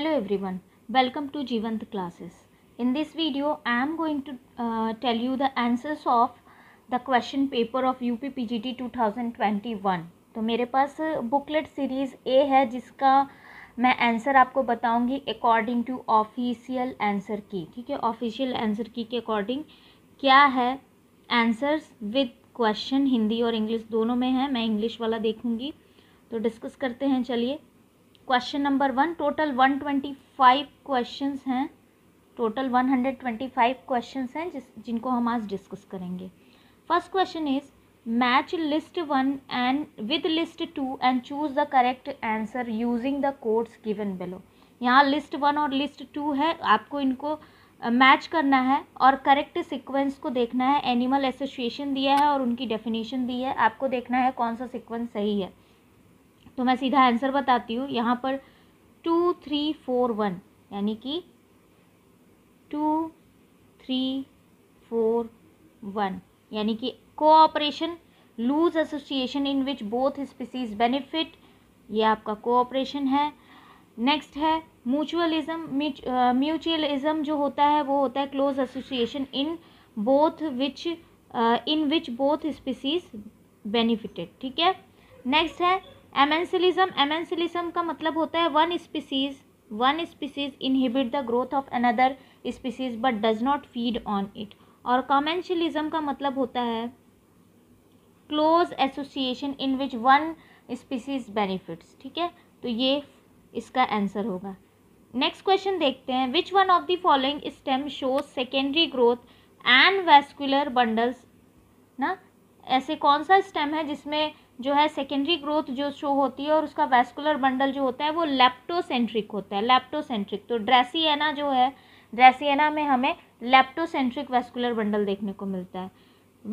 Hello welcome to Jeevant in this video I am going to tell you the answers of the question paper of U P P G T two thousand twenty one तो मेरे पास booklet series A है जिसका मैं answer आपको बताऊंगी according to official answer की ठीक है ऑफिशियल आंसर की के अकॉर्डिंग क्या है आंसर्स विद क्वेश्चन हिंदी और इंग्लिश दोनों में है मैं इंग्लिश वाला देखूँगी तो डिस्कस करते हैं चलिए question number one total one twenty five question हैं total one hundred twenty five question हैं जिस जिनको हम आज डिस्कस करेंगे first question is match list one and with list two and choose the correct answer using the codes given below यहाँ list one और list two है आपको इनको मैच uh, करना है और करेक्ट सीक्वेंस को देखना है एनिमल एसोसिएशन दिया है और उनकी डेफिनेशन दी है आपको देखना है कौन सा सीक्वेंस सही है तो मैं सीधा आंसर बताती हूँ यहाँ पर टू थ्री फोर वन यानी कि टू थ्री फोर वन यानी कि cooperation loose association in which both species benefit ये आपका कोऑपरेशन है नेक्स्ट है म्यूचुअलिज्म म्यूचुअलिज्म uh, जो होता है वो होता है close association in both which in which both species benefited ठीक है नेक्स्ट है एमेंसिलिज्म एमेंसिलिज्म का मतलब होता है one species one species inhibit the growth of another species but does not feed on it और कॉमेंशलिज्म का मतलब होता है close association in which one species benefits ठीक है तो ये इसका आंसर होगा नेक्स्ट क्वेश्चन देखते हैं which one of the following stem shows secondary growth and vascular bundles ना ऐसे कौन सा स्टेम है जिसमें जो है सेकेंडरी ग्रोथ जो शो होती है और उसका वेस्कुलर बंडल जो होता है वो लेप्टोसेंट्रिक होता है लेप्टोसेंट्रिक तो ड्रेसिएना जो है ड्रेसिएना में हमें लेप्टोसेंट्रिक वेस्कुलर बंडल देखने को मिलता है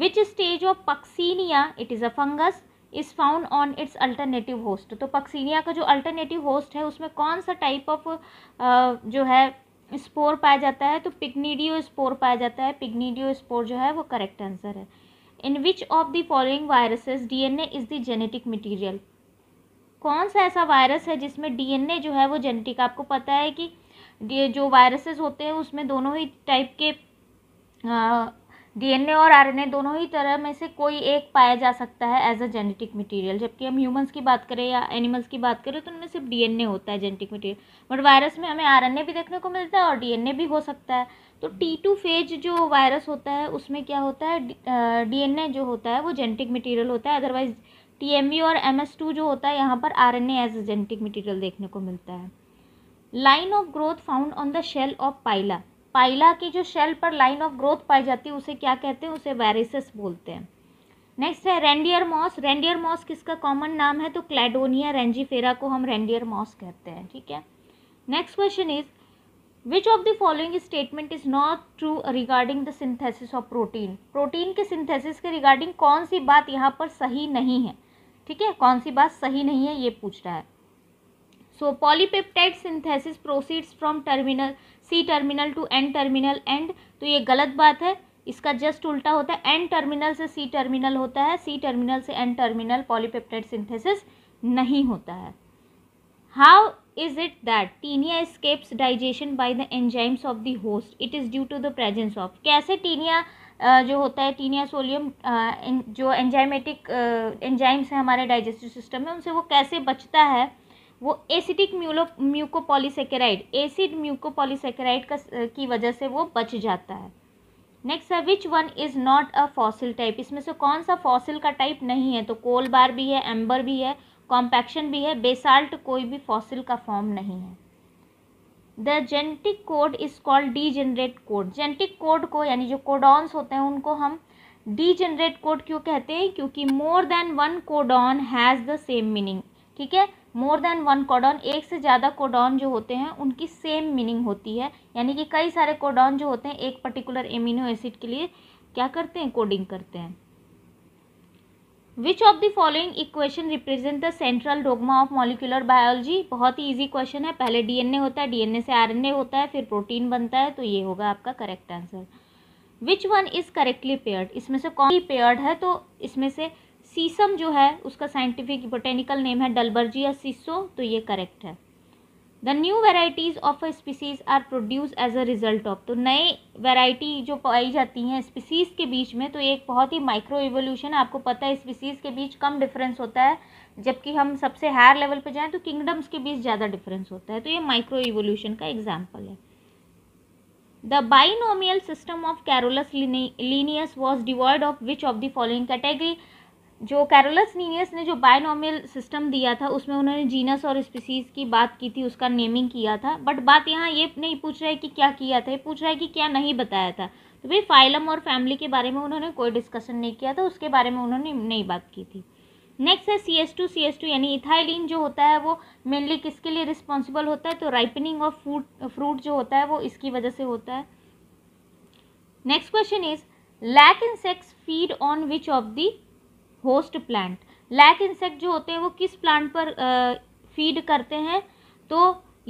which stage of Puccinia it is a fungus is found on its alternative host तो पक्सीनिया का जो अल्टरनेटिव होस्ट है उसमें कौन सा टाइप ऑफ जो है स्पोर पाया जाता है तो पिग्नीडियो स्पोर पाया जाता है पिग्नीडियो स्पोर जो है वो करेक्ट आंसर है in which of the following viruses DNA is the genetic material कौन सा ऐसा वायरस है जिसमें डीएनए जो है वो जेनेटिक आपको पता है कि जो वायरसेस होते हैं उसमें दोनों ही टाइप के डीएनए और आरएनए दोनों ही तरह में से कोई एक पाया जा सकता है एज अ जेनेटिक मटेरियल जबकि हम ह्यूमंस की बात करें या एनिमल्स की बात करें तो उनमें सिर्फ डीएनए होता है जेनेटिक मटीरियल बट वायरस में हमें आरएनए भी देखने को मिलता है और डीएनए भी हो सकता है तो टी टू फेज जो वायरस होता है उसमें क्या होता है डीएनए जो होता है वो जेनेटिक मटेरियल होता है अदरवाइज टीएमवी e और टू जो होता है यहाँ पर R N as genetic material देखने को मिलता है line of growth found on the shell of Pila Pila की जो शेल पर लाइन ऑफ ग्रोथ पाई जाती है उसे क्या कहते हैं उसे वायरसेस बोलते हैं नेक्स्ट है रेंडियर मॉस रेंडियर मॉस किसका कॉमन नाम है तो क्लेडोनिया रेंजीफेरा को हम रेंडियर मॉस कहते हैं ठीक है next question is which of the following statement is not true regarding the synthesis of protein protein के सिंथेसिस के रिगार्डिंग कौन सी बात यहाँ पर सही नहीं है ठीक है कौन सी बात सही नहीं है ये पूछ रहा है so polypeptide synthesis proceeds from terminal C terminal to N terminal end तो ये गलत बात है इसका जस्ट उल्टा होता है एन टर्मिनल से सी टर्मिनल होता है सी टर्मिनल से एन टर्मिनल पॉलीपेप्टाइड सिंथेसिस नहीं होता है how is it that Taenia escapes digestion by the enzymes of the host it is due to the presence of कैसे टीनिया जो होता है टीनिया सोलियम जो एंजाइमेटिक एंजाइम्स हैं हमारे डाइजेस्टिव सिस्टम में उनसे वो कैसे बचता है वो एसिडिक म्यूलो म्यूकोपोलीसेकेराइड एसिड म्यूकोपोलीसेकेराइड का की वजह से वो बच जाता है नेक्स्ट है which one is not a fossil type इसमें से कौन सा फॉसिल का टाइप नहीं है तो कोल बार भी है एम्बर भी है कॉम्पैक्शन भी है बेसाल्ट कोई भी फॉसिल का फॉर्म नहीं है the genetic code is called degenerate code genetic code को यानी जो कोडॉन्स होते हैं उनको हम डी जनरेट कोड क्यों कहते हैं क्योंकि more than one codon has the same meaning ठीक है मोर देन वन कोडॉन एक से ज़्यादा कोडॉन जो होते हैं उनकी सेम मीनिंग होती है यानी कि कई सारे कोडॉन जो होते हैं एक पर्टिकुलर एमिनो एसिड के लिए क्या करते हैं कोडिंग करते हैं which of the following equation represent the central dogma of molecular biology बहुत ही ईजी क्वेश्चन है पहले डीएनए होता है डीएनए से आरएनए होता है फिर प्रोटीन बनता है तो ये होगा आपका correct answer which one is correctly paired इसमें से कौन पेयर्ड है तो इसमें से सीसम जो है उसका साइंटिफिक बोटेनिकल नेम है डलबर्जी या सीसो तो ये करेक्ट है the new varieties of a species are produce as a result of तो नए वेराइटी जो पाई जाती हैं स्पीसीज़ के बीच में तो एक बहुत ही माइक्रो है आपको पता है स्पीसीज़ के बीच कम डिफरेंस होता है जबकि हम सबसे हायर लेवल पर जाएँ तो किंगडम्स के बीच ज़्यादा डिफरेंस होता है तो ये माइक्रो इवोल्यूशन का एग्जाम्पल है the binomial system of Carolus Linnaeus was devoid of which of the following category जो कैरोलस नीनियस ने जो बायनॉमियल सिस्टम दिया था उसमें उन्होंने जीनस और स्पीसीज की बात की थी उसका नेमिंग किया था बट बात यहाँ ये नहीं पूछ रहा है कि क्या किया था ये पूछ रहा है कि क्या नहीं बताया था तो भाई फाइलम और फैमिली के बारे में उन्होंने कोई डिस्कशन नहीं किया था उसके बारे में उन्होंने नहीं बात की थी नेक्स्ट है C S two C S two यानी इथाइलिन जो होता है वो मेनली किसके लिए रिस्पॉन्सिबल होता है तो राइपनिंग ऑफ फ्रूट फ्रूट जो होता है वो इसकी वजह से होता है next question is lac insects feed on which of the host plant lac insect जो होते हैं वो किस प्लांट पर फीड करते हैं तो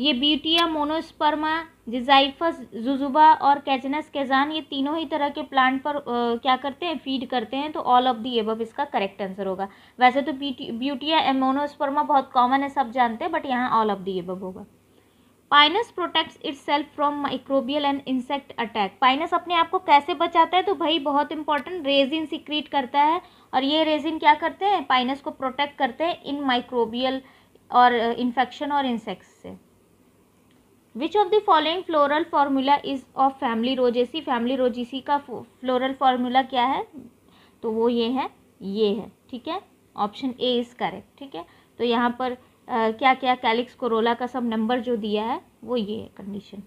ये ब्यूटिया मोनोस्पर्मा जिजाइफस जुजुबा और कैचनस कैजान ये तीनों ही तरह के प्लांट पर आ, क्या करते हैं फीड करते हैं तो ऑल ऑफ दी एबव इसका करेक्ट आंसर होगा वैसे तो ब्यूटिया मोनोस्पर्मा बहुत कॉमन है सब जानते हैं बट यहाँ ऑल ऑफ दी एबव होगा Pinus protects itself from microbial and insect attack Pinus अपने आप को कैसे बचाता है तो भाई बहुत इंपॉर्टेंट रेजिन सिक्रीट करता है और ये रेजिन क्या करते हैं पाइनस को प्रोटेक्ट करते हैं इन माइक्रोबियल और इन्फेक्शन uh, और इंसेक्ट्स से which of the following floral formula is of family Rosaceae family Rosaceae का फ्लोरल फार्मूला क्या है तो वो ये है ये है ठीक है ऑप्शन ए इज करेक्ट ठीक है तो यहाँ पर आ, क्या क्या कैलिक्स कोरोला का सब नंबर जो दिया है वो ये है condition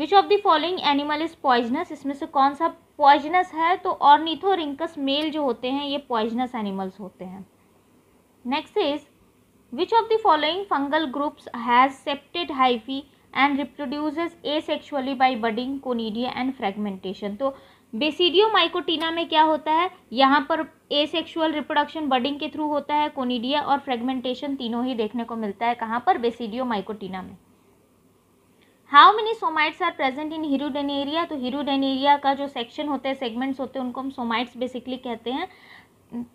which of the following animal is poisonous इसमें से कौन सा पॉइजनस है तो ऑर्निथोरिंकस मेल जो होते हैं ये पॉइजनस एनिमल्स होते हैं next is which of the following fungal groups has septate hyphae and asexually by budding conidia and fragmentation तो बेसिडियो माइकोटीना में क्या होता है यहाँ पर ए सेक्शुअल रिप्रोडक्शन बडिंग के थ्रू होता है कोनीडिया और फ्रेगमेंटेशन तीनों ही देखने को मिलता है कहाँ पर बेसिडियो माइकोटीना में how many somites are present in area तो एरिया का जो सेक्शन होते हैं सेगमेंट्स होते हैं उनको हम सोमाइट्स बेसिकली कहते हैं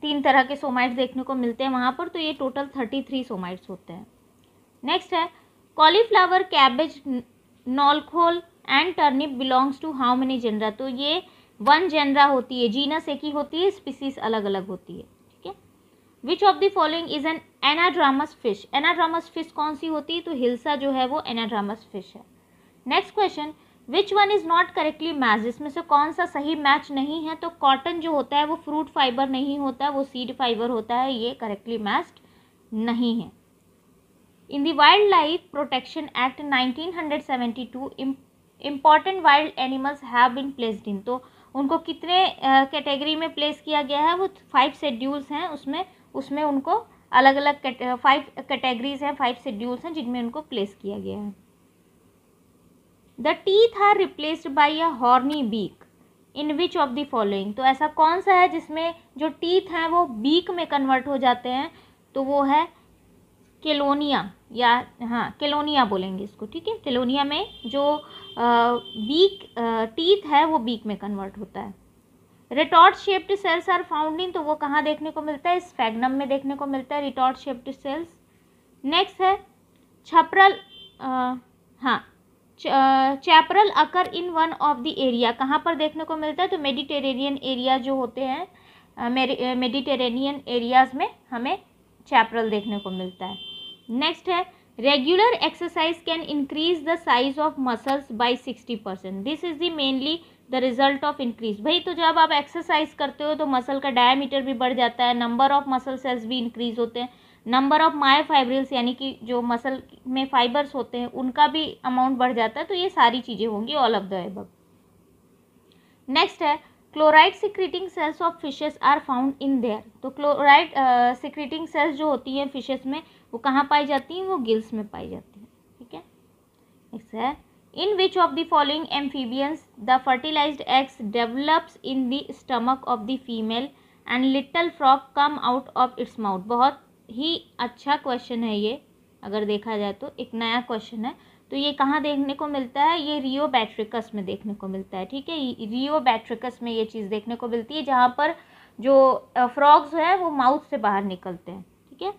तीन तरह के सोमाइट्स देखने को मिलते हैं वहाँ पर तो ये टोटल थर्टी थ्री सोमाइट्स होते हैं नेक्स्ट है cauliflower cabbage knolkhol and turnip belongs to how many genera तो ये वन जेनरा होती है जीनस एक ही होती है स्पीसीज अलग अलग होती है ठीक है which of the following is an anadromous fish anadromous fish कौन सी होती है तो हिल्सा जो है वो एनाड्रामस फिश है next question which one is not correctly match इसमें से कौन सा सही मैच नहीं है तो कॉटन जो होता है वो फ्रूट फाइबर नहीं होता है वो सीड फाइबर होता है ये करेक्टली मैच्ड नहीं है in the wild life protection act 1972 important wild animals have been placed in तो उनको कितने कैटेगरी में प्लेस किया गया है वो फाइव शेड्यूल्स हैं उसमें उसमें उनको अलग अलग फाइव कैटेगरीज हैं फाइव शेड्यूल्स हैं जिनमें उनको प्लेस किया गया है the teeth are replaced by a horny beak in which of the following तो ऐसा कौन सा है जिसमें जो टीथ हैं वो बीक में कन्वर्ट हो जाते हैं तो वो है केलोनिया या हाँ केलोनिया बोलेंगे इसको ठीक है केलोनिया में जो बीक टीथ है वो बीक में कन्वर्ट होता है retort shaped cells are found in तो वो कहाँ देखने को मिलता है फैगनम में देखने को मिलता है रिटॉर्ट शेप्ड सेल्स नेक्स्ट है छपरल हाँ chaparral occur in one of the area कहाँ पर देखने को मिलता है तो मेडिटेरेनियन एरिया जो होते हैं मेडिटेरेनियन एरियाज में हमें चैपरल देखने को मिलता है नेक्स्ट है regular exercise can increase the size of muscles by sixty percent this is the mainly the result of increase भाई तो जब आप एक्सरसाइज करते हो तो मसल का डायमीटर भी बढ़ जाता है नंबर ऑफ मसल सेल्स भी इंक्रीज होते हैं नंबर ऑफ माई फाइब्रिल्स यानी कि जो मसल में फाइबर्स होते हैं उनका भी अमाउंट बढ़ जाता है तो ये सारी चीज़ें होंगी all of the above next है chloride secreting cells of fishes are found in their तो क्लोराइड सिक्रीटिंग सेल्स जो होती हैं फिशेस में वो कहाँ पाई जाती हैं वो गिल्स में पाई जाती हैं ठीक है नेक्स्ट है in which of the following amphibians the fertilize eggs develops in the stomach of the female and little frog come out of its mouth बहुत ही अच्छा क्वेश्चन है ये अगर देखा जाए तो एक नया क्वेश्चन है तो ये कहाँ देखने को मिलता है ये रियो बैट्रिकस में देखने को मिलता है ठीक है रियो बैट्रिकस में ये चीज़ देखने को मिलती है जहाँ पर जो फ्रॉग्स है वो माउथ से बाहर निकलते हैं ठीक है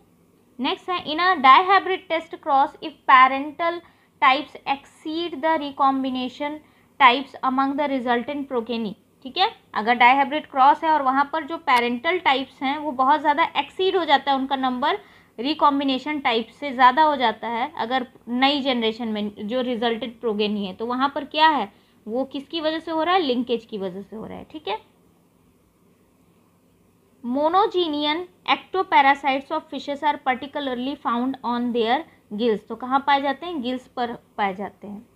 नेक्स्ट है in a dihybrid test cross if parental types exceed the recombination types among the resultant progeny ठीक है अगर डायहाइब्रिड क्रॉस है और वहाँ पर जो पेरेंटल टाइप्स हैं वो बहुत ज़्यादा एक्सीड हो जाता है उनका नंबर रिकॉम्बिनेशन टाइप से ज़्यादा हो जाता है अगर नई जनरेशन में जो रिजल्टेड प्रोगेनी है तो वहाँ पर क्या है वो किसकी वजह से हो रहा है लिंकेज की वजह से हो रहा है ठीक है monogenean ectoparasites of fishes are particularly found on their gills तो कहाँ पाए जाते हैं गिल्स पर पाए जाते हैं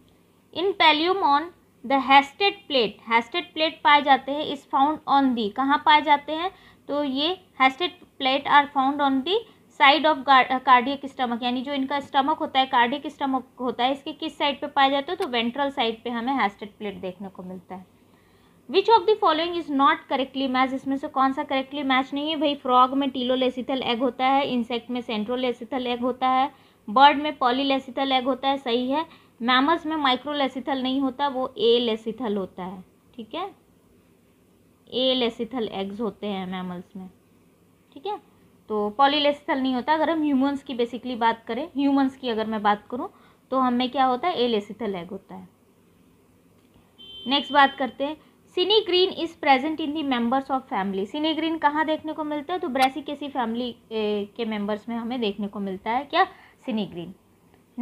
in Palaemon the hastate plate hastate plate पाए जाते हैं इज़ फाउंड ऑन दी कहाँ पाए जाते हैं तो ये hastate plate are found on the side of cardiac stomach यानी जो इनका स्टमक होता है कार्डियक स्टमक होता है इसके किस साइड पे पाए जाते हैं तो वेंट्रल साइड पे हमें हैस्टेड प्लेट देखने को मिलता है which of the following is not correctly match इसमें से कौन सा करेक्टली मैच नहीं है भाई फ्रॉग में टीलोलेसिथल एग होता है इंसेक्ट में सेंट्रोलेसिथल एग होता है बर्ड में पॉलीलेसिथल एग होता है सही है मैमस में माइक्रो लेसिथल नहीं होता वो ए लेसिथल होता है ठीक है ए लेसिथल एग्स होते हैं मैमल्स में ठीक है तो पॉलीलेसिथल नहीं होता अगर हम ह्यूमंस की बेसिकली बात करें ह्यूमंस की अगर मैं बात करूँ तो हमें क्या होता है ए लेसिथल एग होता है नेक्स्ट बात करते हैं sinigrin is present in the members of family sinigrin कहाँ देखने को मिलता है तो ब्रेसिकेसी फैमिली के मेंबर्स में हमें देखने को मिलता है क्या सीनीग्रीन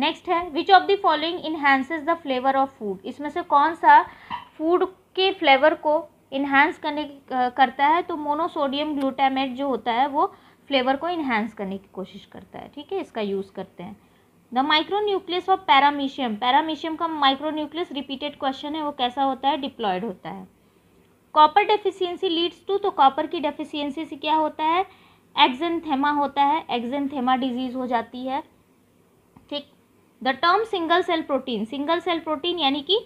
नेक्स्ट है which of the following enhances the flavour of food इसमें से कौन सा फूड के फ्लेवर को इन्हांस करने करता है तो मोनोसोडियम ग्लूटामेट जो होता है वो फ्लेवर को इन्हेंस करने की कोशिश करता है ठीक है इसका यूज़ करते हैं the micronucleus of Paramecium Paramecium का माइक्रोन्यूक्लियस रिपीटेड क्वेश्चन है वो कैसा होता है डिप्लॉयड होता है कॉपर डेफिशियंसी लीड्स टू तो कॉपर की डेफिशियंसी से क्या होता है एक्जेंथेमा होता है एक्जेंथेमा डिजीज़ हो जाती है the term single cell protein single cell protein यानी कि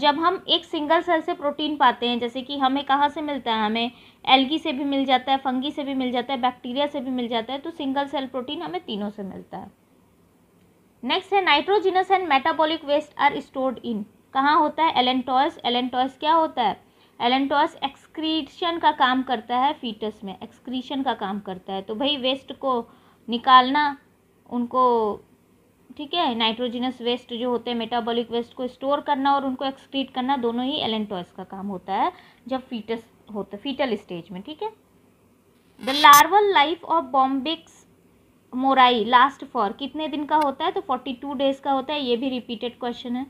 जब हम एक सिंगल सेल से प्रोटीन पाते हैं जैसे कि हमें कहाँ से मिलता है हमें एल्गी से भी मिल जाता है फंगी से भी मिल जाता है बैक्टीरिया से भी मिल जाता है तो सिंगल सेल प्रोटीन हमें तीनों से मिलता है नेक्स्ट है nitrogenous and metabolic waste are stored in कहाँ होता है एलेंटॉयस एलेंटॉयस क्या होता है एलेंटॉयस एक्सक्रीशन का काम करता है फीटस में एक्सक्रीशन का काम करता है तो भाई वेस्ट को निकालना उनको ठीक है नाइट्रोजिनस वेस्ट जो होते हैं मेटाबॉलिक वेस्ट को स्टोर करना और उनको एक्सक्रीट करना दोनों ही एलेंटॉयस का काम होता है जब फीटस होता फीटल स्टेज में ठीक है the larval life of Bombyx mori last for कितने दिन का होता है तो फोर्टी टू डेज का होता है ये भी रिपीटेड क्वेश्चन है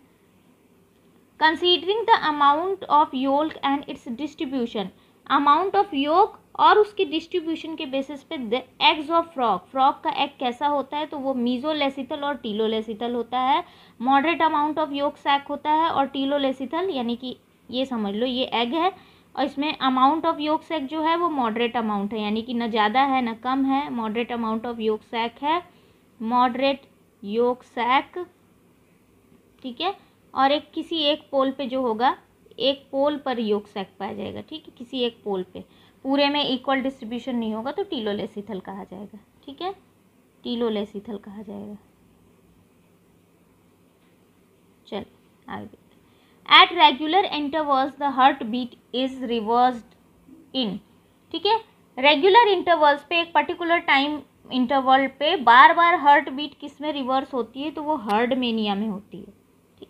considering the amount of yolk and its distribution amount of yolk और उसके डिस्ट्रीब्यूशन के बेसिस पे the eggs of frog frog का एग कैसा होता है तो वो मीजोलेसिथल और टीलोलेसिथल होता है moderate amount of yolk sac होता है और टीलोलेसिथल यानी कि ये समझ लो ये एग है और इसमें अमाउंट ऑफ योग सैक जो है वो मॉडरेट अमाउंट है यानी कि ना ज़्यादा है ना कम है moderate amount of yolk sac है मॉडरेट योग सैक ठीक है और एक किसी एक पोल पे जो होगा एक पोल पर योग सैक पाया जाएगा ठीक है किसी एक पोल पे पूरे में इक्वल डिस्ट्रीब्यूशन नहीं होगा तो टीलो ईथल कहा जाएगा ठीक है टीलो लेसिथल कहा जाएगा चल आगे at regular intervals the heartbeat is reverse in ठीक है रेगुलर इंटरवल्स पे एक पर्टिकुलर टाइम इंटरवल पे बार बार हार्ट बीट किस में रिवर्स होती है तो वो हर्ड मेनिया में होती है ठीक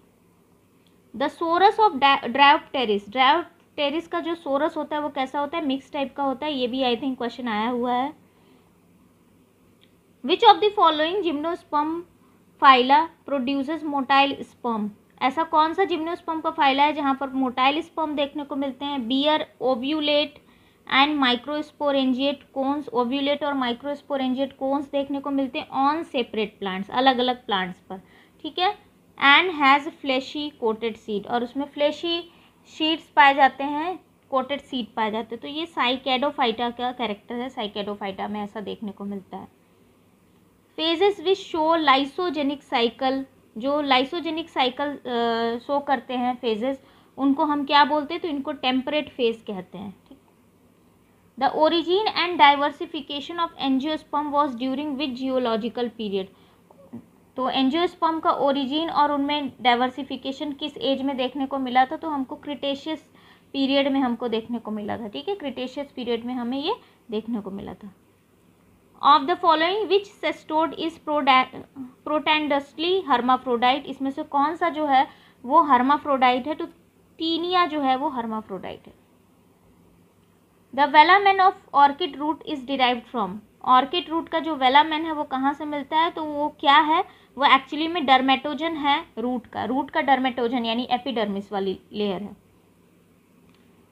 the sorus of Dryopteris Dryopteris का जो सोरस होता है वो कैसा होता है मिक्स टाइप का होता है ये भी आई थिंक क्वेश्चन आया हुआ है which of the following gymnosperm phyla produces motile sperm ऐसा कौन सा जिम्नोस्पम का फाइला है जहाँ पर मोटाइल स्पर्म देखने को मिलते हैं bear ovulate and microsporangiate cones ovulate और माइक्रोस्पोरेंजिएट कोन्स देखने को मिलते हैं ऑन सेपरेट प्लांट्स अलग अलग प्लांट्स पर ठीक है and has fleshy coated seed और उसमें फ्लैशी शीट्स पाए जाते हैं कोटेड सीट पाए जाते हैं तो ये साइकेडोफाइटा का कैरेक्टर है साइकेडोफाइटा में ऐसा देखने को मिलता है phages which show lysogenic cycle जो लाइसोजेनिक साइकिल शो करते हैं फेजेस उनको हम क्या बोलते हैं तो इनको टेम्परेट फेज कहते हैं ठीक the origin and diversification of angiosperm was during which geological period तो एनजियोस्पर्म का ओरिजिन और उनमें डाइवर्सिफिकेशन किस एज में देखने को मिला था तो हमको क्रिटेशियस पीरियड में हमको देखने को मिला था ठीक है क्रिटेशियस पीरियड में हमें ये देखने को मिला था of the following which cestode is protandrously hermaphrodite इसमें से कौन सा जो है वो हर्माफ्रोडाइट है तो टीनिया जो है वो हर्माफ्रोडाइट है the velamen of orchid root is derived from orchid root का जो वेलामैन है वो कहाँ से मिलता है तो वो क्या है वो एक्चुअली में डर्मेटोजन है रूट का रूट का डर्मेटोजन यानी एपिडर्मिस वाली लेयर है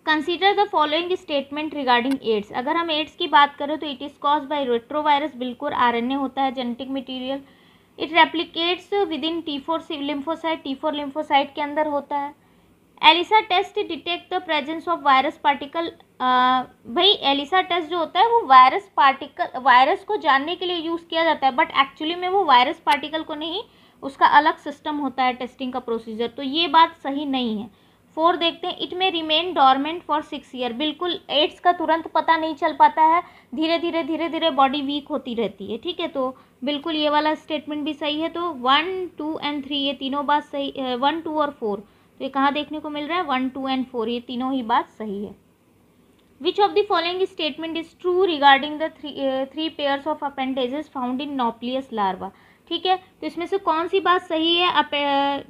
consider the following statement regarding AIDS अगर हम एड्स की बात करें तो it is cause by retrovirus बिल्कुल आर होता है genetic material it replicates within T four lymphocyte T four lymphocyte के अंदर होता है ELISA test detect the presence of virus particle भाई एलिसा टेस्ट जो होता है वो वायरस पार्टिकल वायरस को जानने के लिए यूज़ किया जाता है बट एक्चुअली में वो वायरस पार्टिकल को नहीं उसका अलग सिस्टम होता है टेस्टिंग का प्रोसीजर तो ये बात सही नहीं है फोर देखते हैं इट में remain dormant for six year बिल्कुल एड्स का तुरंत पता नहीं चल पाता है धीरे धीरे धीरे धीरे बॉडी वीक होती रहती है ठीक है तो बिल्कुल ये वाला स्टेटमेंट भी सही है तो वन टू एंड थ्री ये तीनों बात सही वन uh, टू और फोर तो ये कहाँ देखने को मिल रहा है वन टू एंड फोर ये तीनों ही बात सही है which of the following statement is true regarding the three three pairs of appendages found in nauplius larva ठीक है तो इसमें से कौन सी बात सही है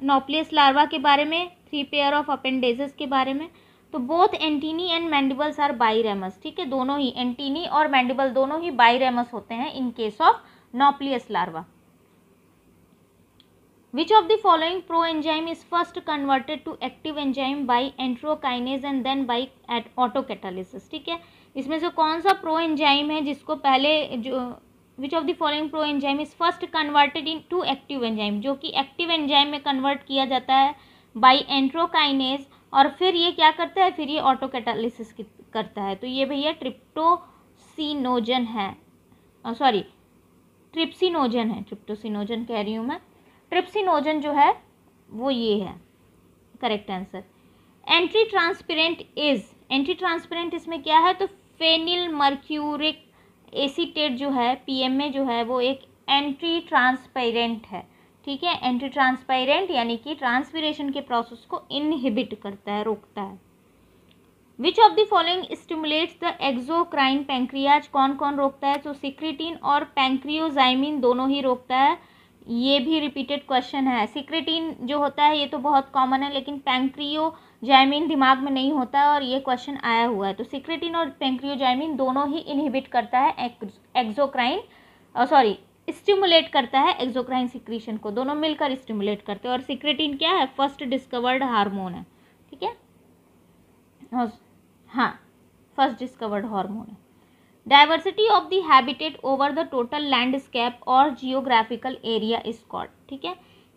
नोपलियस लार्वा uh, के बारे में थ्री पेयर ऑफ अपेंडेजेस के बारे में तो both antennae and mandibles are ramus ठीक है दोनों ही एंटीनी और मैंडिबल दोनों ही रेमस होते हैं in case of nauplius larva which of Which of the following proenzyme is first converted to active enzyme by enterokinase and then by autocatalysis ठीक है इसमें से कौन सा प्रो proenzyme है जिसको पहले जो which of the following proenzyme is first converted into active enzyme जो कि एक्टिव एंजाइम में कन्वर्ट किया जाता है बाई एंट्रोकाइनेज और फिर ये क्या करता है फिर ये ऑटो कैटालिसिस करता है तो ये भैया ट्रिप्टोसिनोजन है सॉरी ट्रिप्सिनोजन है ट्रिप्टोसिनोजन कह रही हूँ मैं ट्रिप्सिनोजन जो है वो ये है correct answer anti transparent is anti transparent इसमें क्या है तो फेनिल मर्क्यूरिक एसीटेट जो है पीएमए जो है वो एक एंटी ट्रांसपेरेंट है ठीक है एंटी ट्रांसपेरेंट यानी कि ट्रांसपेरेशन के प्रोसेस को इनहिबिट करता है रोकता है which of the following stimulates the exocrine pancreas कौन कौन रोकता है तो सिक्रिटिन और पैंक्रियोजाइमिन दोनों ही रोकता है ये भी रिपीटेड क्वेश्चन है सिक्रेटिन जो होता है ये तो बहुत कॉमन है लेकिन पैंक्रियो जैमिन दिमाग में नहीं होता है और ये क्वेश्चन आया हुआ है तो सिक्रेटिन और पेंक्रियो जैमिन दोनों ही इनहिबिट करता है एक्जोक्राइन सॉरी स्टिमुलेट करता है एक्जोक्राइन सिक्रीशन को दोनों मिलकर स्टिमुलेट करते हैं और सिक्रेटिन क्या है फर्स्ट डिस्कवर्ड हार्मोन है ठीक है हाँ फर्स्ट डिस्कवर्ड हार्मोन है diversity of the habitat over the total landscape और जियोग्राफिकल एरिया इज कॉल्ड ठीक है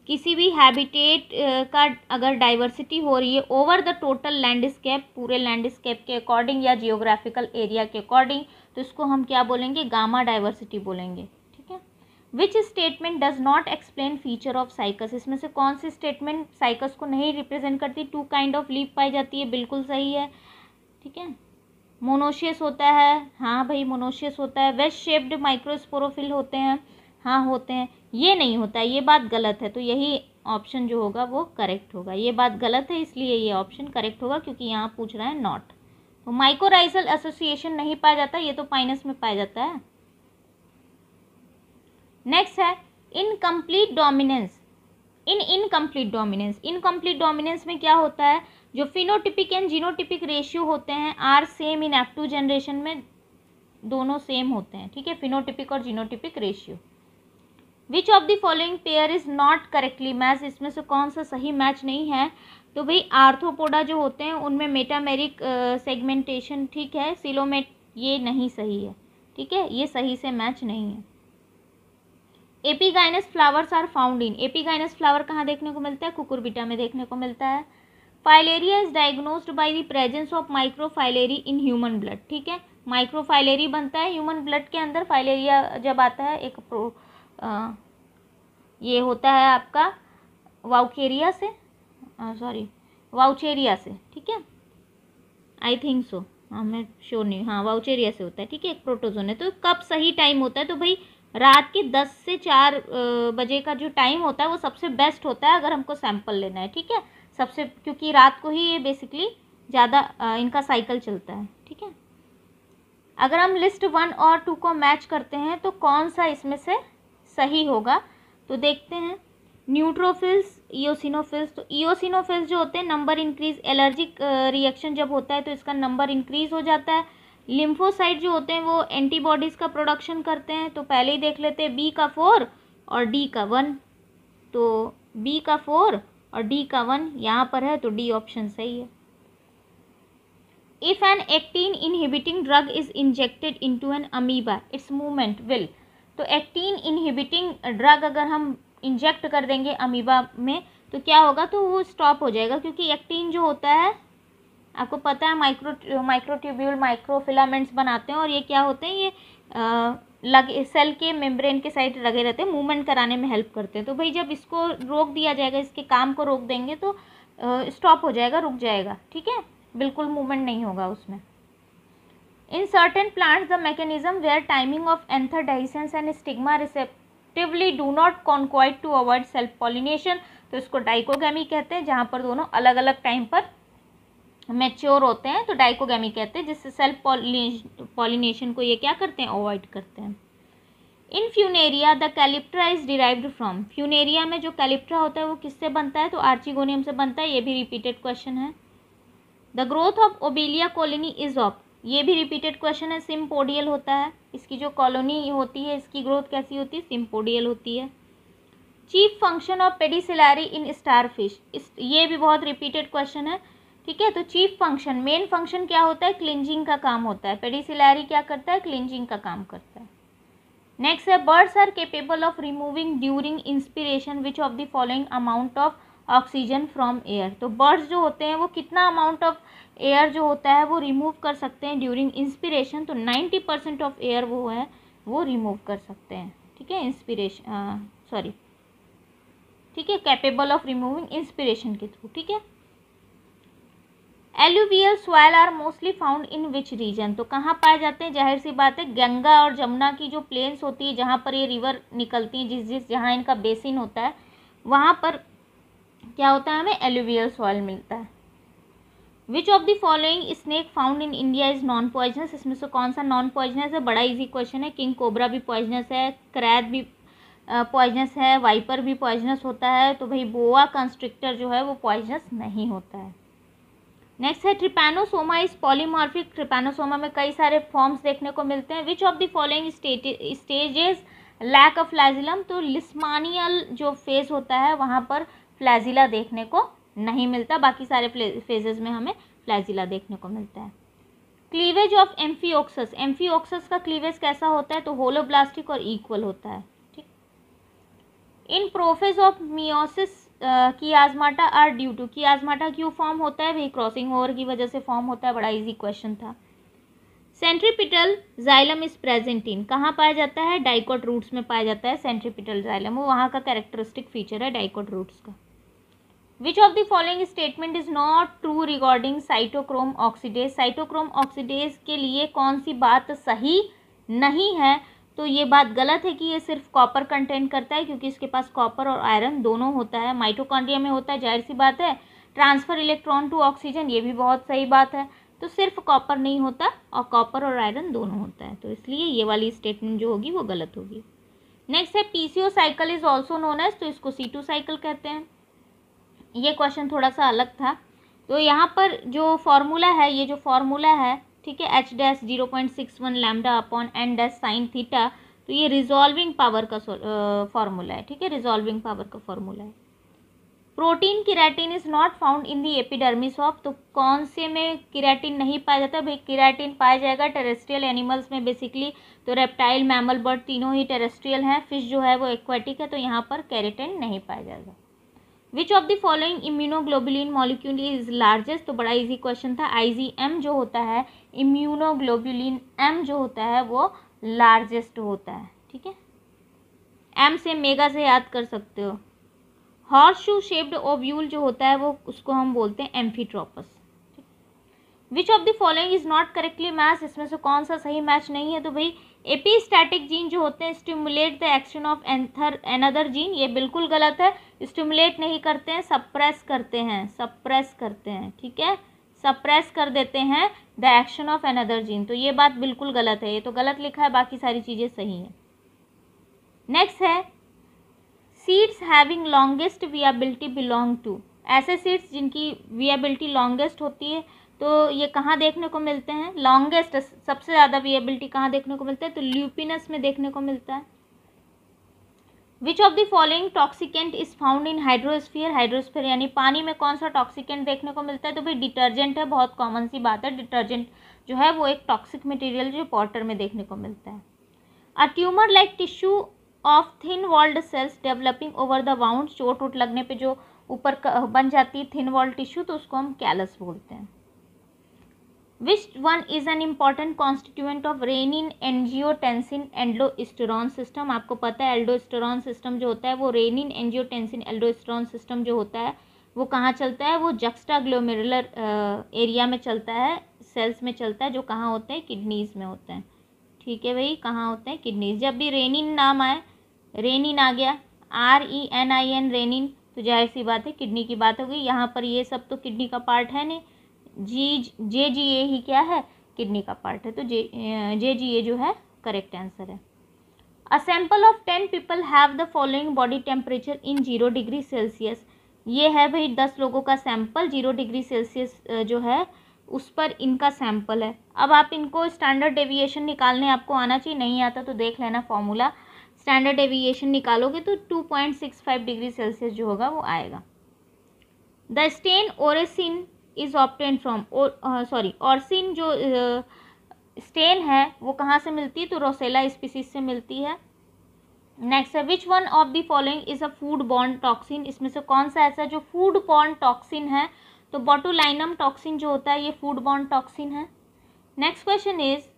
किसी भी हैबिटेट का अगर डाइवर्सिटी हो रही है ओवर द टोटल लैंडस्केप पूरे लैंडस्केप के अकॉर्डिंग या जियोग्राफिकल एरिया के अकॉर्डिंग तो इसको हम क्या बोलेंगे गामा डाइवर्सिटी बोलेंगे ठीक है which statement does not explain feature of Cycas इसमें से कौन सी स्टेटमेंट साइकस को नहीं रिप्रेजेंट करती टू काइंड ऑफ लीव पाई जाती है बिल्कुल सही है ठीक है मोनोशियस होता है हाँ भाई मोनोशियस होता है वेस्ट शेप्ड माइक्रोस्पोरोफिल होते हैं हाँ होते हैं ये नहीं होता है ये बात गलत है तो यही ऑप्शन जो होगा वो करेक्ट होगा ये बात गलत है इसलिए ये ऑप्शन करेक्ट होगा क्योंकि यहाँ पूछ रहा है नॉट तो माइकोराइजल एसोसिएशन नहीं पाया जाता ये तो पाइनस में पाया जाता है नेक्स्ट है incomplete dominance in incomplete dominance incomplete dominance में क्या होता है जो फिनोटिपिक एंड जीनोटिपिक रेशियो होते हैं are same in F two generation में दोनों सेम होते हैं ठीक है फिनोटिपिक और genotypic ratio which of the following pair is not correctly match इसमें से कौन सा सही मैच नहीं है तो भाई आर्थोपोडा जो होते हैं उनमें मेटामेरिक सेगमेंटेशन ठीक है सिलोमेट ये नहीं सही है ठीक है ये सही से मैच नहीं है epigynous flowers are found in epigynous flower कहाँ देखने को मिलता है कुकुरबिटा में देखने को मिलता है filaria is diagnosed by the presence of microfilariae in human blood ठीक है माइक्रोफाइलेरी बनता है ह्यूमन ब्लड के अंदर फाइलेरिया जब आता है एक प्रो आ, ये होता है आपका वाउकेरिया से सॉरी वाउचेरिया से ठीक है आई थिंक सो हमें श्योर नहीं हाँ वाउचेरिया से होता है ठीक है एक प्रोटोजोन है तो कब सही टाइम होता है तो भाई रात के दस से चार बजे का जो टाइम होता है वो सबसे बेस्ट होता है अगर हमको सैंपल लेना है ठीक है सबसे क्योंकि रात को ही ये बेसिकली ज़्यादा इनका साइकिल चलता है ठीक है अगर हम लिस्ट वन और टू को मैच करते हैं तो कौन सा इसमें से सही होगा तो देखते हैं न्यूट्रोफिल्स ईओसिनोफिल्स तो ईओसिनोफिल्स जो होते हैं नंबर इंक्रीज एलर्जिक रिएक्शन जब होता है तो इसका नंबर इंक्रीज हो जाता है लिम्फोसाइट जो होते हैं वो एंटीबॉडीज़ का प्रोडक्शन करते हैं तो पहले ही देख लेते हैं बी का फोर और डी का वन तो बी का फोर और डी का वन यहाँ पर है तो डी ऑप्शन सही है if an actin inhibiting drug is injected into an amoeba its movement will तो एक्टीन इनहिबिटिंग ड्रग अगर हम इंजेक्ट कर देंगे अमीबा में तो क्या होगा तो वो स्टॉप हो जाएगा क्योंकि एक्टीन जो होता है आपको पता है माइक्रो माइक्रोट्यूब्यूल माइक्रोफिलामेंट्स बनाते हैं और ये क्या होते हैं ये लगे सेल के मेम्ब्रेन के साइड लगे रहते हैं मूवमेंट कराने में हेल्प करते हैं तो भाई जब इसको रोक दिया जाएगा इसके काम को रोक देंगे तो स्टॉप हो जाएगा रुक जाएगा ठीक है बिल्कुल मूवमेंट नहीं होगा उसमें in certain plants the mechanism where timing of anther dehiscence and stigma receptivity do not coincide to avoid self pollination तो इसको डाइकोगी कहते हैं जहाँ पर दोनों अलग अलग टाइम पर मेच्योर होते हैं तो डाइकोगेमी कहते हैं जिससे सेल्फ पॉलिनेशन को ये क्या करते हैं अवॉइड करते हैं in Funaria the calyptra is derived from Funaria में जो कैलिप्ट्रा होता है वो किससे बनता है तो आर्चिगोनियम से बनता है ये भी रिपीटेड क्वेश्चन है the growth of Obelia colony is of ये भी रिपीटेड क्वेश्चन है सिम्पोडियल होता है इसकी जो कॉलोनी होती है इसकी ग्रोथ कैसी होती है सिम्पोडियल होती है chief function of pedicellariae in starfish is ये भी बहुत रिपीटेड क्वेश्चन है ठीक है तो चीफ फंक्शन मेन फंक्शन क्या होता है क्लिंजिंग का काम होता है पेडिसिलैरी क्या करता है क्लिंजिंग का काम करता है नेक्स्ट है birds are capable of removing during inspiration which of the following amount of oxygen from air तो बर्ड्स जो होते हैं वो कितना अमाउंट ऑफ एयर जो होता है वो रिमूव कर सकते हैं ड्यूरिंग इंस्पिरेशन तो नाइन्टी परसेंट ऑफ एयर वो है वो रिमूव कर सकते हैं ठीक है इंस्पिरेशन सॉरी ठीक है कैपेबल ऑफ रिमूविंग इंस्पिरेशन के थ्रू ठीक है alluvial soil are mostly found in which region तो कहाँ पाए जाते हैं जाहिर सी बात है गंगा और जमुना की जो प्लेन्स होती है जहाँ पर ये रिवर निकलती है जिस जिस जहाँ इनका बेसिन होता है वहाँ पर क्या होता है हमें एलुवियल सॉयल मिलता है which of the following snake found in India is non poisonous इसमें से कौन सा नॉन पॉइजनस है बड़ा इजी क्वेश्चन है किंग कोबरा भी पॉइजनस है क्रैद भी पॉइजनस है वाइपर भी पॉइजनस होता है तो भाई बोआ कंस्ट्रिक्टर जो है वो पॉइजनस नहीं होता है नेक्स्ट है ट्रिपेनोसोमा इस पॉलीमॉर्फिक ट्रिपेनोसोमा में कई सारे फॉर्म्स देखने को मिलते हैं which of the following stages lack of flagellum तो लिस्मानियल जो फेज होता है वहाँ पर फ्लैजिला देखने को नहीं मिलता बाकी सारे फेजेस में हमें फ्लैजिला देखने को मिलता है क्लीवेज ऑफ एम्फीओक्सस एम्फीओक्सस का क्लीवेज कैसा होता है तो होलोब्लास्टिक और इक्वल होता है ठीक इन प्रोफेज ऑफ मियोसिस की आजमाटा आर ड्यू टू की आजमाटा क्यों फॉर्म होता है भाई क्रॉसिंग ओवर की वजह से फॉर्म होता है बड़ा इजी क्वेश्चन था centripetal xylem is present in कहाँ पाया जाता है डाइकोट रूट्स में पाया जाता है सेंट्रीपिटल जाइलम वो वहाँ का कैरेक्टरिस्टिक फीचर है डाइकोट रूट्स का which of the following statement is not true regarding cytochrome oxidase cytochrome oxidase के लिए कौन सी बात सही नहीं है तो ये बात गलत है कि ये सिर्फ कॉपर कंटेंट करता है क्योंकि इसके पास कॉपर और आयरन दोनों होता है माइटोकॉन्ड्रिया में होता है जाहिर सी बात है ट्रांसफ़र इलेक्ट्रॉन टू ऑक्सीजन ये भी बहुत सही बात है तो सिर्फ कॉपर नहीं होता और कॉपर और आयरन दोनों होता है तो इसलिए ये वाली स्टेटमेंट जो होगी वो गलत होगी नेक्स्ट है PCO cycle is also known as तो इसको सी टू साइकिल कहते हैं ये क्वेश्चन थोड़ा सा अलग था तो यहाँ पर जो फॉर्मूला है ये जो फॉर्मूला है ठीक है H dash zero point six one lambda upon N dash sine theta तो ये रिजॉल्विंग पावर का फॉर्मूला है ठीक है रिजॉल्विंग पावर का फॉर्मूला है protein keratin is not found in the epidermis of तो कौन से में किराटिन नहीं पाया जाता भाई किराटिन पाया जाएगा टेरेस्ट्रियल एनिमल्स में बेसिकली तो रेप्टाइल मैमल बर्ड तीनों ही टेरेस्ट्रियल हैं फिश जो है वो एक्वेटिक है तो यहाँ पर कैरेटिन नहीं पाया जाएगा which of the following immunoglobulin molecule is largest तो बड़ा इजी क्वेश्चन था आई जो होता है इम्यूनोग्लोबुलिन एम जो होता है वो लार्जेस्ट होता है ठीक है एम से मेगा से याद कर सकते हो हॉर्स शू शेप्ड ओव्यूल जो होता है वो उसको हम बोलते हैं amphitropous which of the following is not correctly match इसमें से कौन सा सही मैच नहीं है तो भाई एपीस्टैटिक जीन जो होते हैं stimulate the action of another another gene ये बिल्कुल गलत है स्टिमुलेट नहीं करते हैं सप्रेस करते हैं सप्रेस करते हैं ठीक है सप्रेस कर देते हैं the action of another gene तो ये बात बिल्कुल गलत है ये तो गलत लिखा है बाकी सारी चीज़ें सही हैं नेक्स्ट है seeds having longest viability belong to ऐसे सीड्स जिनकी वियाबिलिटी लॉन्गेस्ट होती है तो ये कहाँ देखने को मिलते हैं लॉन्गेस्ट सबसे ज़्यादा वियाबिलिटी कहाँ देखने को मिलता है तो ल्यूपिनस में देखने को मिलता है which of the following toxicant is found in hydrosphere hydrosphere यानी पानी में कौन सा टॉक्सिकेंट देखने को मिलता है तो भाई डिटर्जेंट है बहुत कॉमन सी बात है डिटर्जेंट जो है वो एक टॉक्सिक मटेरियल जो पॉटर में देखने को मिलता है a tumour like tissue of thin walled cells developing over the wound चोट वोट लगने पर जो ऊपर बन जाती है थिन वॉल्ड टिश्यू तो उसको हम कैलस बोलते हैं which one is an important constituent of renin angiotensin aldosterone system आपको पता है एल्डोस्टेरॉन सिस्टम जो होता है वो रेनिन एनजियोटेंसिन एल्डोस्टेरॉन सिस्टम जो होता है वो कहाँ चलता है वो जक्स्टा ग्लोमेरुलर एरिया में चलता है सेल्स में चलता है जो कहाँ होते हैं किडनीज में होते हैं ठीक है भाई कहाँ होते हैं किडनीज जब भी रेनिन नाम आए रेनिन आ गया R E N I N renin तो जाहिर सी बात है किडनी की बात हो गई यहाँ पर ये सब तो किडनी का पार्ट है नहीं जी जे जी ए ही क्या है किडनी का पार्ट है तो जे जे जी ए जो है करेक्ट आंसर है a sample of ten people have the following body temperature in zero degree Celsius ये है भाई दस लोगों का सैंपल जीरो डिग्री सेल्सियस जो है उस पर इनका सैंपल है अब आप इनको स्टैंडर्ड डेविएशन निकालने आपको आना चाहिए नहीं आता तो देख लेना फॉर्मूला स्टैंडर्ड एविएशन निकालोगे तो two point six five degree Celsius जो होगा वो आएगा the stain orcein is obtained from sorry orcein जो स्टेन uh, है वो कहाँ से मिलती है तो रोसेला स्पीसीज से मिलती है नेक्स्ट है which one of the following is a food बॉन्ड टॉक्सिन इसमें से कौन सा ऐसा जो फूड बॉन्ड टॉक्सिन है तो बॉटोलाइनम टॉक्सिन जो होता है ये फूड बॉन्ड टॉक्सिन है next question is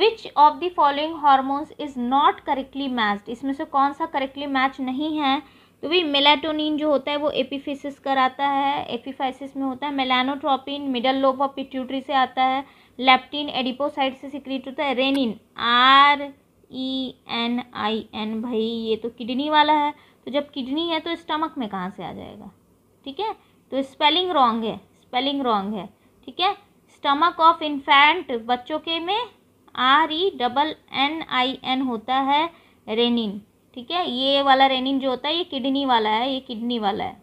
which of the following hormones is not correctly matched इसमें से कौन सा करेक्टली मैच नहीं है तो भाई मेलाटोनिन जो होता है वो एपीफिसिस कराता है एपीफाइसिस में होता है melanotropin middle lobe of pituitary से आता है लेप्टिन एडिपोसाइड से सिक्रीट होता है renin R E N I N भाई ये तो किडनी वाला है तो जब किडनी है तो स्टमक में कहाँ से आ जाएगा ठीक है तो स्पेलिंग रॉन्ग है स्पेलिंग रॉन्ग है ठीक है स्टमक ऑफ इन्फेंट बच्चों के में R E double N I N होता है रेनिन ठीक है ये वाला रेनिन जो होता है ये किडनी वाला है ये किडनी वाला है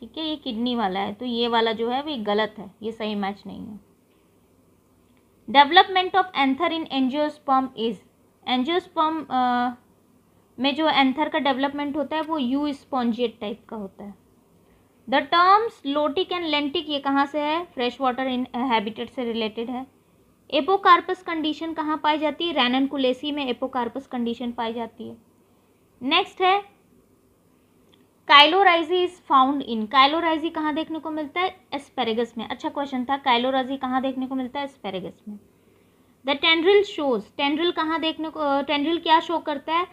ठीक है ये किडनी वाला है तो ये वाला जो है वो गलत है ये सही मैच नहीं है development of anther in angiosperm is angiosperm में जो एंथर का डेवलपमेंट होता है वो यू स्पॉन्जियट टाइप का होता है the terms lotic and lentic ये कहाँ से है फ्रेश वाटर इन हैबिटेट से रिलेटेड है एपोकार्पस कंडीशन कहाँ पाई जाती है रैननकुलेसी में एपोकार्पस कंडीशन पाई जाती है नेक्स्ट है काइलोराइजी इज फाउंड इन काइलोराइजी कहाँ देखने को मिलता है एस्पेरेगस में अच्छा क्वेश्चन था काइलोराइजी कहाँ देखने को मिलता है एस्पेरेगस में द टेंड्रिल शोज टेंड्रिल कहाँ देखने को टेंड्रिल क्या शो करता है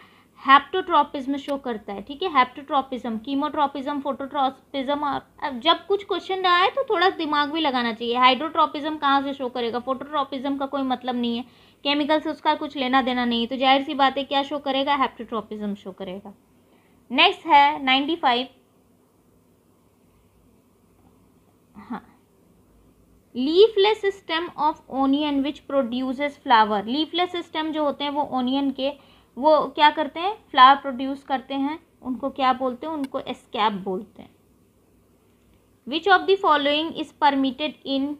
हैप्टोट्रॉपिज्म शो करता है ठीक है हैप्टोट्रॉपिज्म कीमोट्रॉपिज्म फोटोट्रॉपिज्म अब जब कुछ क्वेश्चन आए तो थोड़ा दिमाग भी लगाना चाहिए हाइड्रोट्रॉपिज्म कहाँ से शो करेगा फोटोट्रॉपिज्म का कोई मतलब नहीं है केमिकल से उसका कुछ लेना देना नहीं तो जाहिर सी बात है क्या शो करेगा हैप्टोट्रॉपिज्म शो करेगा नेक्स्ट है ninety five leafless stem of onion which produces flower leafless stem जो होते हैं वो ओनियन के वो क्या करते हैं फ्लावर प्रोड्यूस करते हैं उनको क्या बोलते हैं उनको एस्कैप बोलते हैं which of the following is permitted in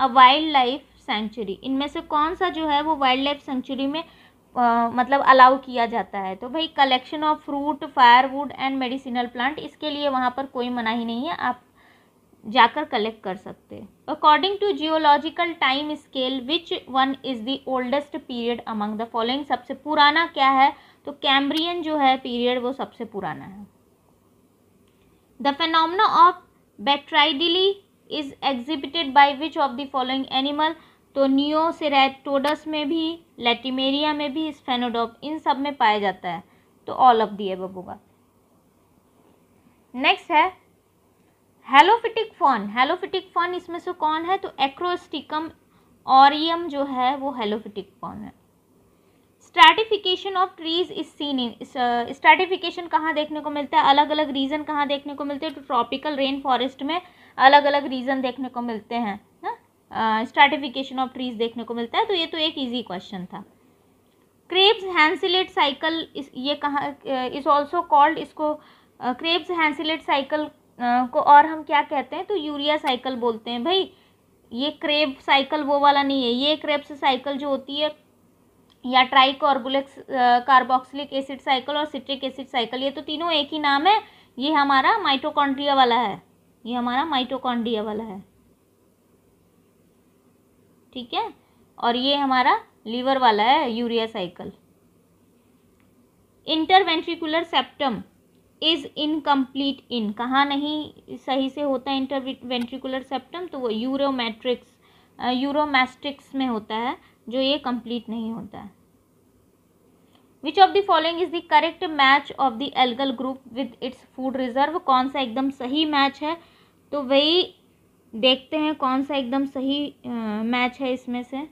a wildlife sanctuary इनमें से कौन सा जो है वो वाइल्ड लाइफ सेंचुरी में आ, मतलब अलाउ किया जाता है तो भाई collection of fruit firewood and medicinal plant इसके लिए वहाँ पर कोई मनाही नहीं है आप जाकर कलेक्ट कर सकते हैं according to geological time scale which one is the oldest period among the following सबसे पुराना क्या है तो कैम्ब्रियन जो है पीरियड वो सबसे पुराना है द फेनोमना ऑफ बेट्राइडिली is exhibited by which of the following animal तो नियोसेरेटोडस में भी लेटिमेरिया में भी स्फेनोडॉप इन सब में पाया जाता है तो ऑल ऑफ दी एब होगा नेक्स्ट है हेलोफिटिक फॉन हेलोफिटिक फॉन इसमें से कौन है तो एक्रोस्टिकम ऑरियम जो है वो हेलोफिटिक फॉन है stratification of trees is seen in stratification कहाँ देखने को मिलता है अलग अलग रीज़न कहाँ देखने को मिलते हैं तो ट्रॉपिकल रेन फॉरेस्ट में अलग अलग रीज़न देखने को मिलते हैं ना ऑफ ट्रीज देखने को मिलता है तो ये तो एक ईजी क्वेश्चन था क्रेब्स हैंसिलेट साइकिल ये कहाँ इज़ ऑल्सो कॉल्ड इसको क्रेब्स हैंसिलेट साइकिल को और हम क्या कहते हैं तो यूरिया साइकिल बोलते हैं भाई ये क्रेब साइकिल वो वाला नहीं है ये क्रेब्स साइकिल जो होती है या tri carbolics carboxylic acid cycle और सिट्रिक एसिड साइकिल ये तो तीनों एक ही नाम है ये हमारा माइटोकॉन्ड्रिया वाला है ये हमारा माइटोकॉन्ड्रिया वाला है ठीक है और ये हमारा लीवर वाला है urea cycle interventricular septum is incomplete in कहाँ नहीं सही से होता है इंटरवेंट्रिकुलर सेप्टम तो वो यूरोमेट्रिक्स यूरोमैस्टिक्स में होता है जो ये कंप्लीट नहीं होता है which of the following is the correct match of the algal group with its food reserve कौन सा एकदम सही मैच है तो वही देखते हैं कौन सा एकदम सही मैच है इसमें से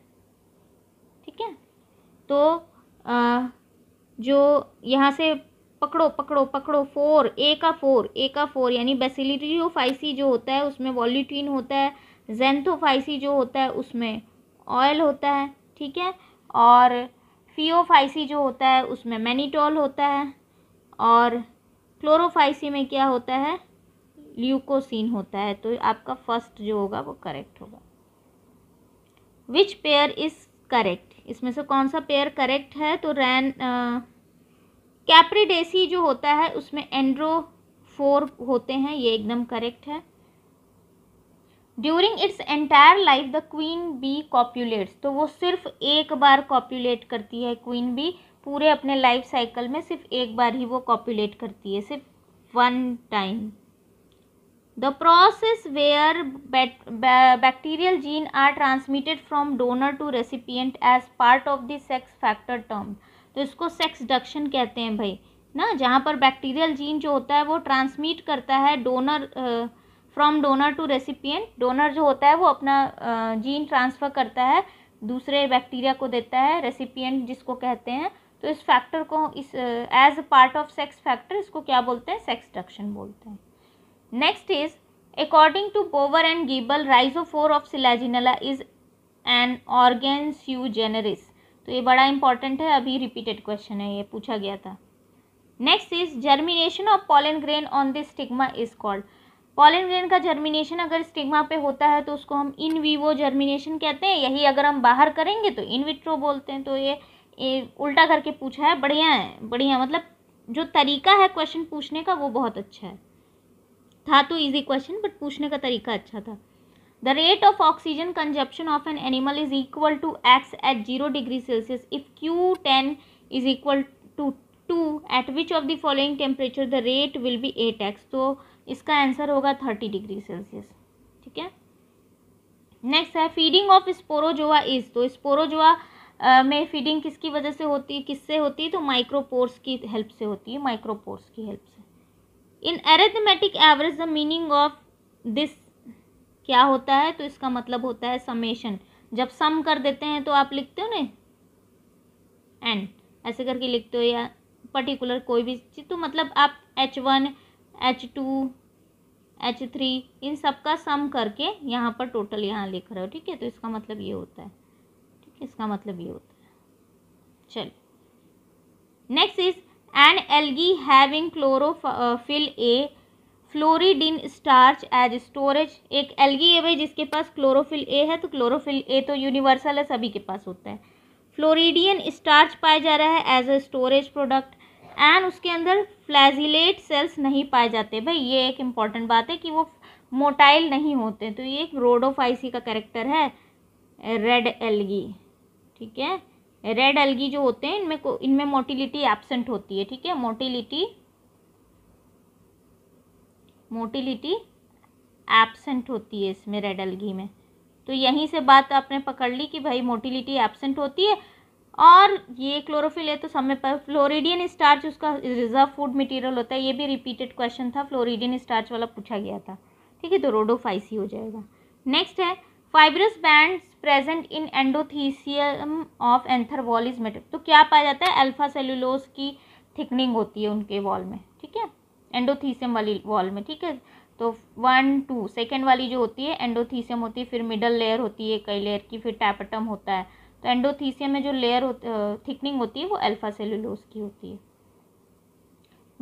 ठीक है तो आ, जो यहाँ से पकड़ो पकड़ो पकड़ो फोर ए का फोर ए का फोर यानी बेसिलियोफाइसी जो होता है उसमें वॉल्यूटीन होता है जेंथोफाइसी जो होता है उसमें ऑयल होता है ठीक है और फियोफाइसी जो होता है उसमें मैनीटोल होता है और क्लोरोफाइसी में क्या होता है ल्यूकोसिन होता है तो आपका फर्स्ट जो होगा वो करेक्ट होगा विच पेयर इज़ करेक्ट इसमें से कौन सा पेयर करेक्ट है तो रैन कैप्रीडेसी जो होता है उसमें एंड्रोफोर होते हैं ये एकदम करेक्ट है during its entire life the queen bee copulates तो वो सिर्फ एक बार कॉप्यूलेट करती है क्वीन बी पूरे अपने लाइफ साइकिल में सिर्फ एक बार ही वो कॉप्यूलेट करती है सिर्फ one time the process where bacterial gene are transmitted from donor to recipient as part of the sex factor term तो इसको सेक्स डक्शन कहते हैं भाई ना जहाँ पर बैक्टीरियल जीन जो होता है वो ट्रांसमिट करता है donor from donor to recipient donor जो होता है वो अपना जीन ट्रांसफ़र करता है दूसरे बैक्टीरिया को देता है रेसिपियंट जिसको कहते हैं तो इस फैक्टर को is as a part of sex factor इसको क्या बोलते हैं सेक्स डक्शन बोलते हैं next is according to Bower and Goebel rhizophore of Selaginella is an organ sui generis तो ये बड़ा इंपॉर्टेंट है अभी रिपीटेड क्वेश्चन है ये पूछा गया था next is germination of pollen grain on this stigma is called pollen grain का जर्मिनेशन अगर स्टिग्मा पे होता है तो उसको हम इन वीवो जर्मिनेशन कहते हैं यही अगर हम बाहर करेंगे तो इन विट्रो बोलते हैं तो ये, ये उल्टा करके पूछा है बढ़िया है बढ़िया मतलब जो तरीका है क्वेश्चन पूछने का वो बहुत अच्छा है था तो इजी क्वेश्चन बट पूछने का तरीका अच्छा था the rate of oxygen consumption of an animal is equal to X at zero degree Celsius if Q ten is equal to two at which of the following temperature the rate will be eight X तो इसका answer होगा thirty degree Celsius ठीक है next है feeding of Sporozoa is तो Sporozoa में feeding किसकी वजह से होती है किससे होती है तो माइक्रोपोर्स की हेल्प से होती है माइक्रोपोर्स की हेल्प से in arithmetic average the meaning of this क्या होता है तो इसका मतलब होता है समेशन जब सम कर देते हैं तो आप लिखते हो ना एन ऐसे करके लिखते हो या पर्टिकुलर कोई भी चीज़ तो मतलब आप H one H two H three इन सब का सम करके यहाँ पर टोटल यहाँ लिख रहे हो ठीक है तो इसका मतलब ये होता है ठीक है इसका मतलब ये होता है चलो next is an algae having chlorophyll a floridean starch as storage एक एलगी है भाई जिसके पास क्लोरोफिल ए है तो क्लोरोफिल ए तो यूनिवर्सल है सभी के पास होता है फ्लोरीडियन स्टार्च पाया जा रहा है as a storage product and उसके अंदर फ्लैजिलेट सेल्स नहीं पाए जाते भाई ये एक इम्पॉर्टेंट बात है कि वो मोटाइल नहीं होते तो ये एक रोडोफाइसी का करेक्टर है रेड एलगी ठीक है रेड एलगी जो होते हैं इनमें इनमें मोटिलिटी एबसेंट होती है ठीक है मोटिलिटी मोटिलिटी एबसेंट होती है इसमें रेड एल्गी में तो यहीं से बात आपने पकड़ ली कि भाई मोटिलिटी एबसेंट होती है और ये क्लोरोफिल है तो समय पर फ्लोरिडियन स्टार्च उसका रिजर्व फूड मटेरियल होता है ये भी रिपीटेड क्वेश्चन था फ्लोरिडियन स्टार्च वाला पूछा गया था ठीक है तो रोडोफाइसी हो जाएगा नेक्स्ट है fibrous bands present in endothecium of anther wall is made तो क्या पाया जाता है अल्फा सेलुलोज की थिकनिंग होती है उनके वॉल में ठीक है एंडोथीसियम वाली वॉल में ठीक है तो वन टू सेकेंड वाली जो होती है एंडोथीसियम होती है फिर मिडल लेयर होती है कई लेयर की फिर टैपटम होता है तो एंडोथीसियम में जो लेयर थिकनिंग होती है वो अल्फा सेलुलोज की होती है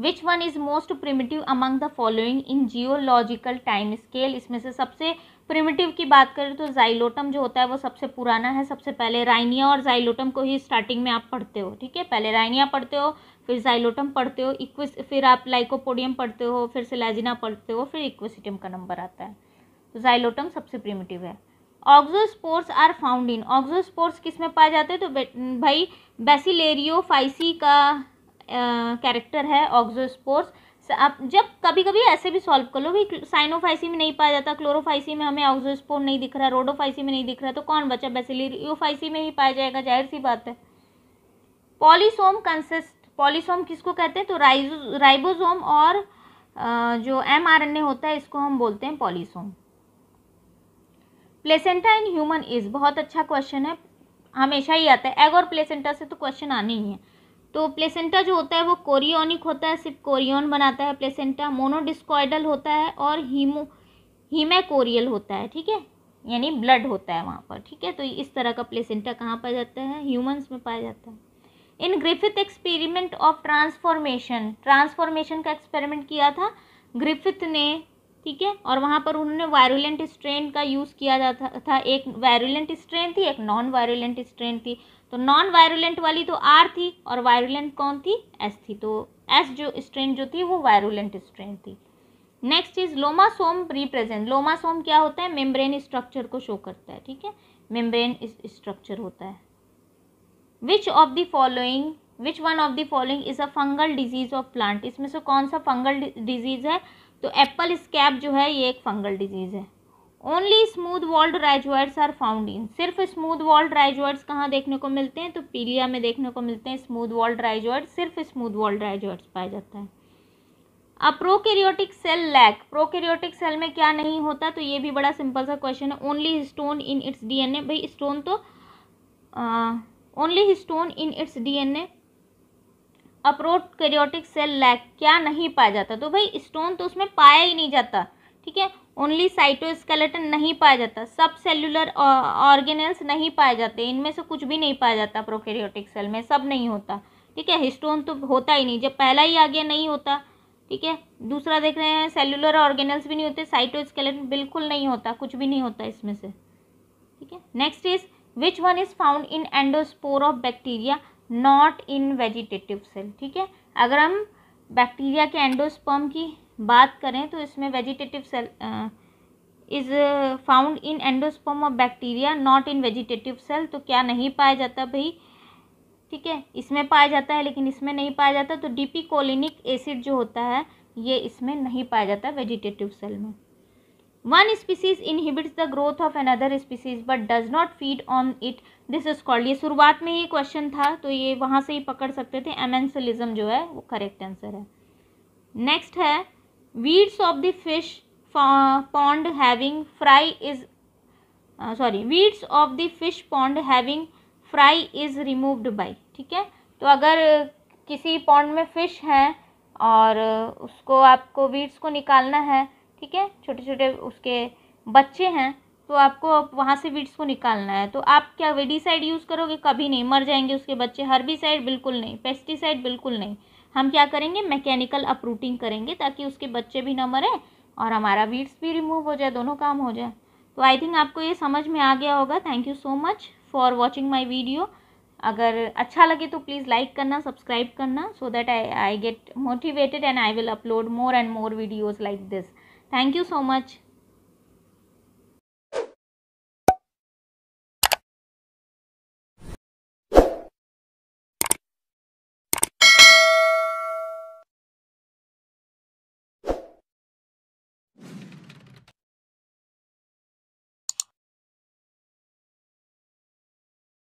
which one is most primitive among the following in geological time scale इसमें से सबसे प्रिमिटिव की बात करें तो जाइलोटम जो होता है वो सबसे पुराना है सबसे पहले राइनिया और जाइलोटम को ही स्टार्टिंग में आप पढ़ते हो ठीक है पहले राइनिया पढ़ते हो फिर जाइलोटम पढ़ते हो इक्विस फिर आप लाइकोपोडियम पढ़ते हो फिर सिलाजिना पढ़ते हो फिर इक्विसिटम का नंबर आता है तो जाइलोटम सबसे प्रिमिटिव है ऑक्जोस्पोर्स आर फाउंड इन ऑक्जोस्पोर्स किस में पाए जाते हैं तो भाई बेसिलेरियो फाइसी का कैरेक्टर है ऑक्जोस्पोर्स आप जब कभी कभी ऐसे भी सॉल्व कर लो भाई साइनोफाइसी में नहीं पाया जाता क्लोरोफाइसी में हमें ऑक्जोस्पोर नहीं दिख रहा रोडोफाइसी में नहीं दिख रहा तो कौन बचा बेसिलेरियोफाइसी में ही पाया जाएगा जाहिर सी बात है पॉलीसोम कंसिस्ट पॉलीसोम किसको कहते हैं तो राइजो राइबोसोम और जो एम आर एन ए होता है इसको हम बोलते हैं polysome placenta in human is बहुत अच्छा क्वेश्चन है हमेशा ही आता है एग और प्लेसेंटा से तो क्वेश्चन आने ही है तो प्लेसेंटा जो होता है वो कोरियोनिक होता है सिर्फ कोरियोन बनाता है प्लेसेंटा मोनोडिस्कॉइडल होता है और हीमो हीमेकोरियल होता है ठीक है यानी ब्लड होता है वहाँ पर ठीक है तो इस तरह का प्लेसेंटा कहाँ पाया जाता है ह्यूमंस में पाया जाता है in Griffith experiment of transformation transformation का एक्सपेरिमेंट किया था ग्रिफिथ ने ठीक है और वहाँ पर उन्होंने वायरुलेंट स्ट्रेन का यूज़ किया जाता था एक वायरुलेंट स्ट्रेन थी एक नॉन वायरुलेंट स्ट्रेन थी तो नॉन वायरुलेंट वाली तो आर थी और वायरुलेंट कौन थी एस थी तो एस जो स्ट्रेन जो थी वो वायरुलेंट स्ट्रेन थी next is lomasome represent lomasome क्या होता है मेम्ब्रेन स्ट्रक्चर को शो करता है ठीक है मेम्ब्रेन स्ट्रक्चर होता है which of the following which one of the following is a fungal disease of plant इसमें से कौन सा फंगल डिजीज़ है तो एप्पल स्कैप जो है ये एक फंगल डिजीज़ है only smooth walled rhizoids are found in सिर्फ स्मूथ वॉल्ड राइजोइड्स कहाँ देखने को मिलते हैं तो पीलिया में देखने को मिलते हैं स्मूथ वॉल्ड राइजॉइड सिर्फ स्मूथ वॉल्ड राइजॉइड्स पाया जाता है अब prokaryotic cell lack prokaryotic cell में क्या नहीं होता तो ये भी बड़ा सिंपल सा क्वेश्चन है only stone in its DNA भाई स्टोन तो आ, only histone in its DNA a prokaryotic cell lack क्या नहीं पाया जाता तो भाई स्टोन तो उसमें पाया ही नहीं जाता ठीक है ओनली साइटोस्केलेटन नहीं पाया जाता सब सेल्युलर ऑर्गेनल्स नहीं पाए जाते इनमें से कुछ भी नहीं पाया जाता प्रोकैरियोटिक सेल में सब नहीं होता ठीक है हिस्टोन तो होता ही नहीं जब पहला ही आ गया नहीं होता ठीक है दूसरा देख रहे हैं सेलुलर ऑर्गेनल्स भी नहीं होते साइटोस्केलेटन बिल्कुल नहीं होता कुछ भी नहीं होता इसमें से ठीक है next is which one is found in endospore of bacteria not in vegetative cell ठीक है अगर हम बैक्टीरिया के एंडोस्पर्म की बात करें तो इसमें vegetative cell is found in endosperm of bacteria not in vegetative cell तो क्या नहीं पाया जाता भाई ठीक है इसमें पाया जाता है लेकिन इसमें नहीं पाया जाता तो डीपी कोलिनिक एसिड जो होता है ये इसमें नहीं पाया जाता वेजिटेटिव सेल में one species species the growth of another species but does not feed on it this is called ये शुरुआत में ही क्वेश्चन था तो ये वहाँ से ही पकड़ सकते थे एमेंसलिज्म जो है वो करेक्ट आंसर है नेक्स्ट है weeds of the fish pond having fry is sorry weeds of the fish pond having fry is removed by ठीक है तो अगर किसी पॉन्ड में फिश है और उसको आपको वीड्स को निकालना है ठीक है छोटे छोटे उसके बच्चे हैं तो आपको वहाँ से वीड्स को निकालना है तो आप क्या वेडीसाइड यूज़ करोगे कभी नहीं मर जाएंगे उसके बच्चे साइड बिल्कुल नहीं पेस्टिसाइड बिल्कुल नहीं हम क्या करेंगे मैकेनिकल अपरूटिंग करेंगे ताकि उसके बच्चे भी ना मरें और हमारा वीड्स भी रिमूव हो जाए दोनों काम हो जाए तो आई थिंक आपको ये समझ में आ गया होगा thank you so much for watching my video अगर अच्छा लगे तो प्लीज़ लाइक करना सब्सक्राइब करना so that I I get motivated and I will upload more and more videos like this Thank you so much.